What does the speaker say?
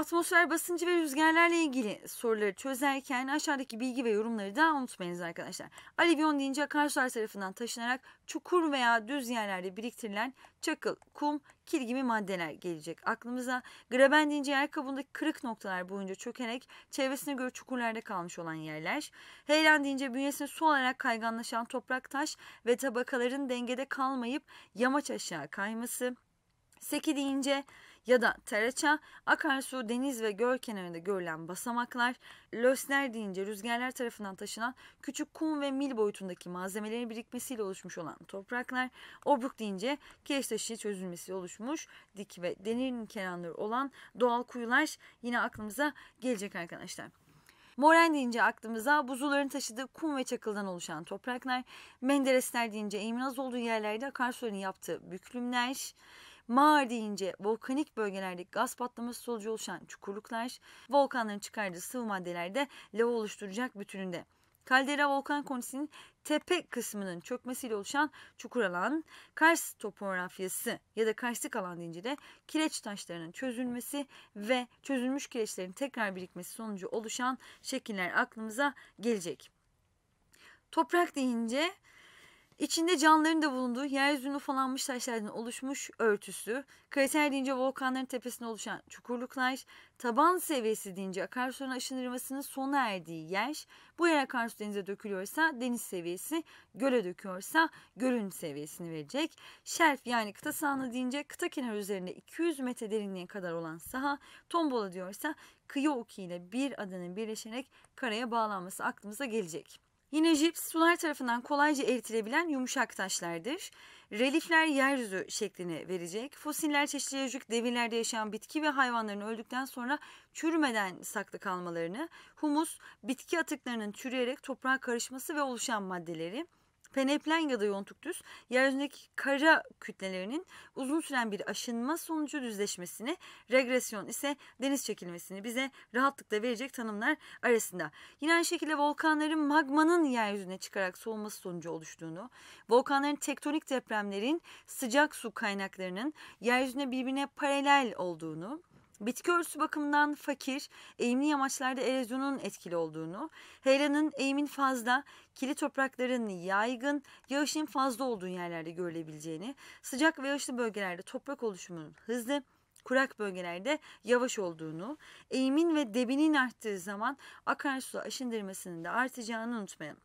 atmosfer basıncı ve rüzgarlarla ilgili soruları çözerken aşağıdaki bilgi ve yorumları da unutmayınız arkadaşlar. Alivyon deyince akarsular tarafından taşınarak çukur veya düz yerlerde biriktirilen çakıl, kum, kil gibi maddeler gelecek aklımıza. Graben deyince yer kabuğundaki kırık noktalar boyunca çökerek çevresine göre çukurlarda kalmış olan yerler. Heylan deyince bünyesine su olarak kayganlaşan toprak taş ve tabakaların dengede kalmayıp yamaç aşağı kayması. Seki deyince ya da Tereça, akarsu, deniz ve göl kenarında görülen basamaklar, lösler deyince rüzgarlar tarafından taşınan küçük kum ve mil boyutundaki malzemelerin birikmesiyle oluşmuş olan topraklar, obruk deyince kireç taşı çözülmesi oluşmuş dik ve denirin kenarları olan doğal kuyular yine aklımıza gelecek arkadaşlar. Moren deyince aklımıza buzulların taşıdığı kum ve çakıldan oluşan topraklar, Menderesler deyince eğimin az olduğu yerlerde akarsuların yaptığı büklümler, Mağar deyince volkanik bölgelerde gaz patlaması sonucu oluşan çukurluklar, volkanların çıkardığı sıvı maddelerde lava oluşturacak bütününde. Kaldera volkan konisinin tepe kısmının çökmesiyle oluşan çukur alan, Kars topografyası ya da karstik alan deyince de kireç taşlarının çözülmesi ve çözülmüş kireçlerin tekrar birikmesi sonucu oluşan şekiller aklımıza gelecek. Toprak deyince İçinde canlıların da bulunduğu yeryüzünün ufalanmış taşlardan oluşmuş örtüsü, krater deyince volkanların tepesine oluşan çukurluklar, taban seviyesi deyince akarsuların aşınırmasının sona erdiği yer, bu yer akarsu denize dökülüyorsa deniz seviyesi, göle döküyorsa gölün seviyesini verecek. Şerf yani kıta sahanı deyince kıta kenar üzerinde 200 metre derinliğe kadar olan saha, tombola diyorsa kıyı oku ile bir adanın birleşerek karaya bağlanması aklımıza gelecek. Yine jips sular tarafından kolayca eritilebilen yumuşak taşlardır. Relifler yeryüzü şeklini verecek. Fosiller çeşitli jeolojik devirlerde yaşayan bitki ve hayvanların öldükten sonra çürümeden saklı kalmalarını, humus bitki atıklarının çürüyerek toprağa karışması ve oluşan maddeleri, Peneplen ya da yontuktüs yeryüzündeki kara kütlelerinin uzun süren bir aşınma sonucu düzleşmesini, regresyon ise deniz çekilmesini bize rahatlıkla verecek tanımlar arasında. Yine aynı şekilde volkanların magmanın yeryüzüne çıkarak soğuması sonucu oluştuğunu, volkanların tektonik depremlerin sıcak su kaynaklarının yeryüzüne birbirine paralel olduğunu, Bitki örtüsü bakımından fakir, eğimli yamaçlarda erozyonun etkili olduğunu, heyelanın eğimin fazla, kili toprakların yaygın, yağışın fazla olduğu yerlerde görülebileceğini, sıcak ve yağışlı bölgelerde toprak oluşumunun hızlı, kurak bölgelerde yavaş olduğunu, eğimin ve debinin arttığı zaman akarsu aşındırmasının da artacağını unutmayalım.